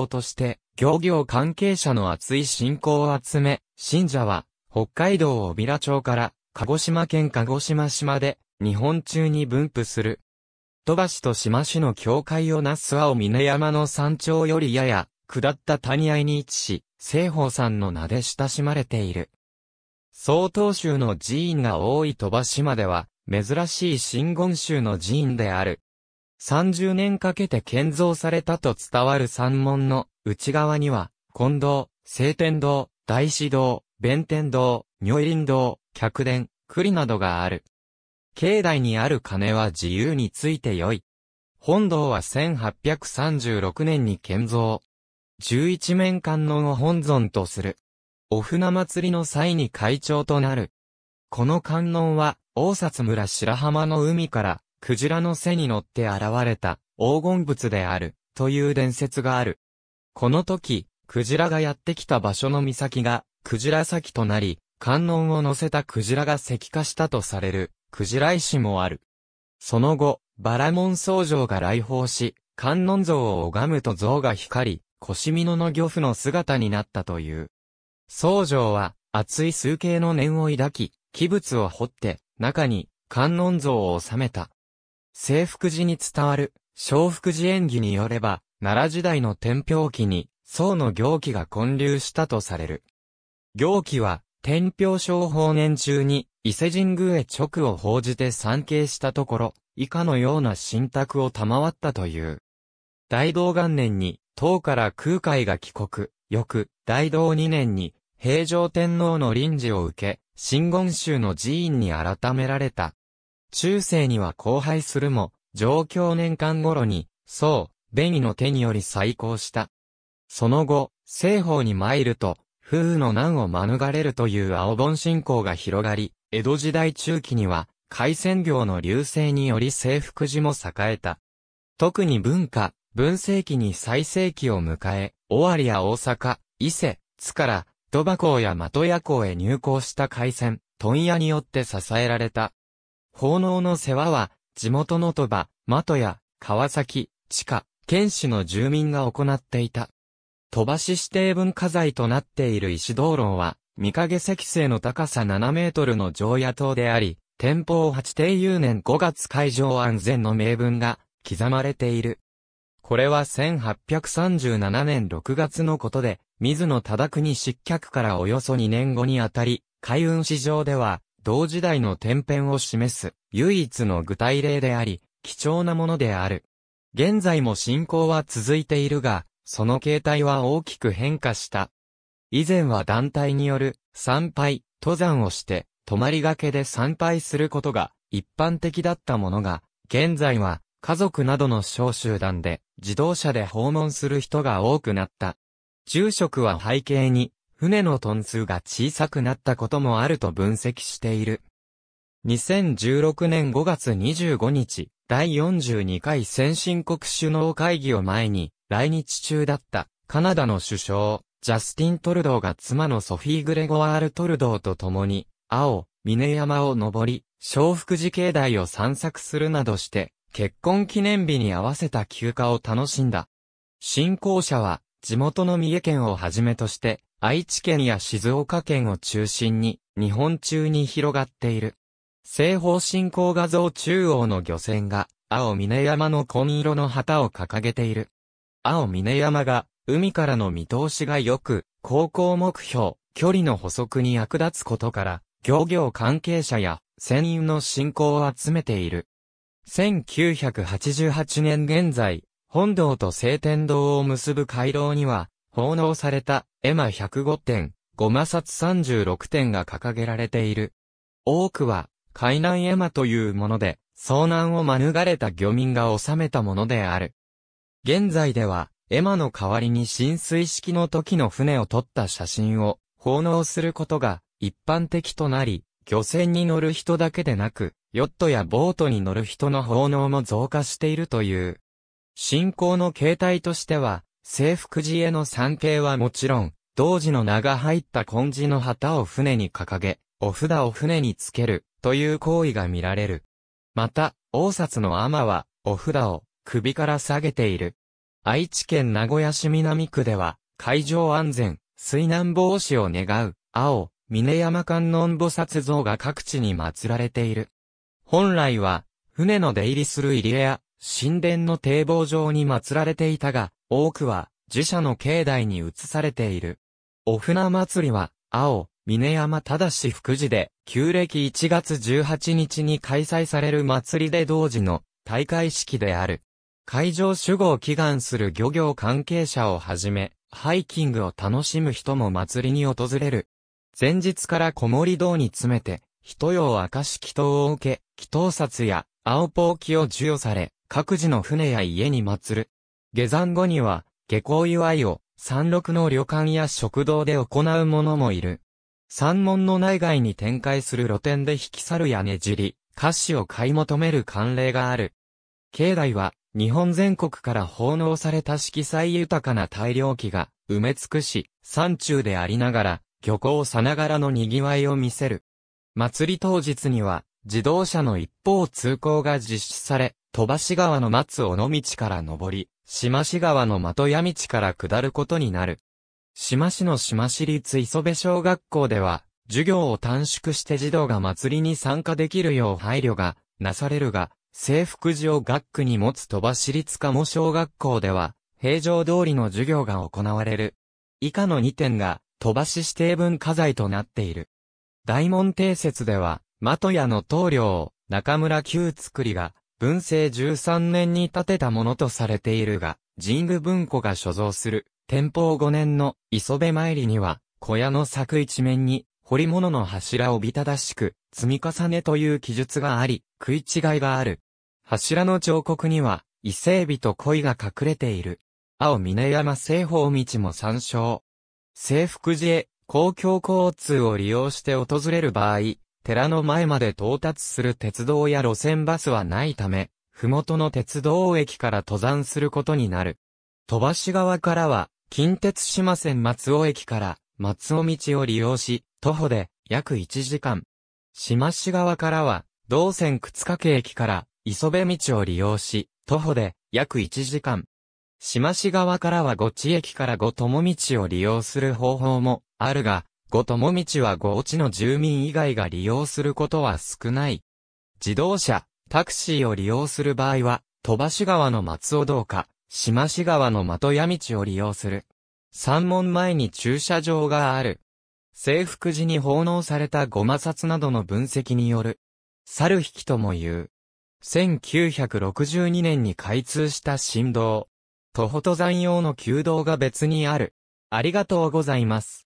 歩として、漁業関係者の熱い信仰を集め、信者は、北海道小平町から、鹿児島県鹿児島市まで、日本中に分布する。鳥羽市と島市の境界をなす青峰山の山頂よりやや、下った谷合に位置し、西方さんの名で親しまれている。曹洞宗の寺院が多い鳥羽島では、珍しい真言宗の寺院である、30年かけて建造されたと伝わる山門の内側には、近堂、聖天堂、大師堂、弁天堂、如林堂、客殿、栗などがある。境内にある鐘は自由について良い。本堂は1836年に建造。11面観音を本尊とする。お船祭りの際に会長となる。この観音は、大札村白浜の海からクジラの背に乗って現れた黄金物であるという伝説がある。この時、クジラがやってきた場所の岬がクジラ先となり、観音を乗せたクジラが石化したとされるクジラ石もある。その後、バラモン僧正が来訪し、観音像を拝むと像が光り、腰身のの漁夫の姿になったという。僧正は、厚い数形の念を抱き、器物を掘って、中に観音像を収めた。征福寺に伝わる、小福寺演技によれば、奈良時代の天平期に、宋の行基が混流したとされる。行基は、天平商法年中に、伊勢神宮へ直を報じて参詣したところ、以下のような信託を賜ったという。大道元年に、唐から空海が帰国、翌、大道二年に、平城天皇の臨時を受け、真言宗の寺院に改められた。中世には荒廃するも、上京年間頃に、そう紅の手により再興した。その後、西方に参ると、風雨の難を免れるという青本信仰が広がり、江戸時代中期には、海鮮業の流星により征服時も栄えた。特に文化、文世紀に最盛期を迎え、尾張や大阪、伊勢、津から、鳥羽港や的屋港へ入港した海鮮、問屋によって支えられた。奉納の世話は、地元の鳥羽、的や、川崎、地下、県市の住民が行っていた。鳥羽市指定文化財となっている石道籠は、見影石製の高さ7メートルの常夜灯であり、天保八定有年5月海上安全の名文が刻まれている。これは1837年6月のことで、水野忠国失脚からおよそ2年後にあたり、海運市場では、同時代の天変を示す唯一の具体例であり、貴重なものである。現在も信仰は続いているが、その形態は大きく変化した。以前は団体による参拝、登山をして、泊まりがけで参拝することが一般的だったものが、現在は家族などの小集団で自動車で訪問する人が多くなった。住職は背景に船のトン数が小さくなったこともあると分析している。2016年5月25日、第42回先進国首脳会議を前に、来日中だったカナダの首相、ジャスティン・トルドーが妻のソフィー・グレゴワール・トルドーと共に、青、峰山を登り、小福寺境内を散策するなどして、結婚記念日に合わせた休暇を楽しんだ。信仰者は、地元の三重県をはじめとして、愛知県や静岡県を中心に、日本中に広がっている。西方進行画像中央の漁船が、青峰山の紺色の旗を掲げている。青峰山が、海からの見通しが良く、航行目標、距離の補足に役立つことから、漁業関係者や、船員の信仰を集めている。1988年現在、本堂と聖天堂を結ぶ回廊には、奉納された絵馬105点、5摩擦36点が掲げられている。多くは、海南絵馬というもので、遭難を免れた漁民が収めたものである。現在では、絵馬の代わりに浸水式の時の船を撮った写真を奉納することが一般的となり、漁船に乗る人だけでなく、ヨットやボートに乗る人の奉納も増加しているという。信仰の形態としては、制服寺への参詣はもちろん、同時の名が入った根寺の旗を船に掲げ、お札を船につける、という行為が見られる。また、王札の天は、お札を首から下げている。愛知県名古屋市南区では、海上安全、水難防止を願う、青、峰山観音菩薩像が各地に祀られている。本来は、船の出入りする入り江や、神殿の堤防上に祀られていたが、多くは寺社の境内に移されている。お船祭りは、青、峰山正福寺で、旧暦1月18日に開催される祭りで同時の大会式である。海上守護を祈願する漁業関係者をはじめ、ハイキングを楽しむ人も祭りに訪れる。前日から小森堂に詰めて、人用明石祈祷を受け、祈祷札や青ポーキを授与され、各自の船や家に祀る。下山後には、下校祝いを、山麓の旅館や食堂で行う者もいる。山門の内外に展開する露店で引き去るやねじり、菓子を買い求める慣例がある。境内は、日本全国から奉納された色彩豊かな大量器が埋め尽くし、山中でありながら、漁港さながらの賑わいを見せる。祭り当日には、自動車の一方通行が実施され、飛ばし川の松尾の道から登り、島市川の的屋道から下ることになる。島市の島市立磯部小学校では、授業を短縮して児童が祭りに参加できるよう配慮がなされるが、制服時を学区に持つ鳥羽市立鴨小学校では、平常通りの授業が行われる。以下の2点が、鳥羽市指定文化財となっている。大門定説では、的屋の棟梁、中村旧作りが、文政13年に建てたものとされているが、神宮文庫が所蔵する、天保5年の磯部参りには、小屋の柵一面に、彫り物の柱をびただしく、積み重ねという記述があり、食い違いがある。柱の彫刻には、伊勢海老と鯉が隠れている。青峰山西方道も参照。西福寺へ公共交通を利用して訪れる場合、寺の前まで到達する鉄道や路線バスはないため、麓の鉄道駅から登山することになる。飛ばし側からは、近鉄島線松尾駅から松尾道を利用し、徒歩で約1時間。島市側からは、道線か掛駅から磯部道を利用し、徒歩で約1時間。島市側からは五地駅から五友道を利用する方法もあるが、後友道はごちの住民以外が利用することは少ない。自動車、タクシーを利用する場合は、飛ばし川の松尾道か、島市川の的屋道を利用する。山門前に駐車場がある。制服時に奉納されたご摩擦などの分析による。猿引きとも言う。1962年に開通した新道。徒歩登山用の旧道が別にある。ありがとうございます。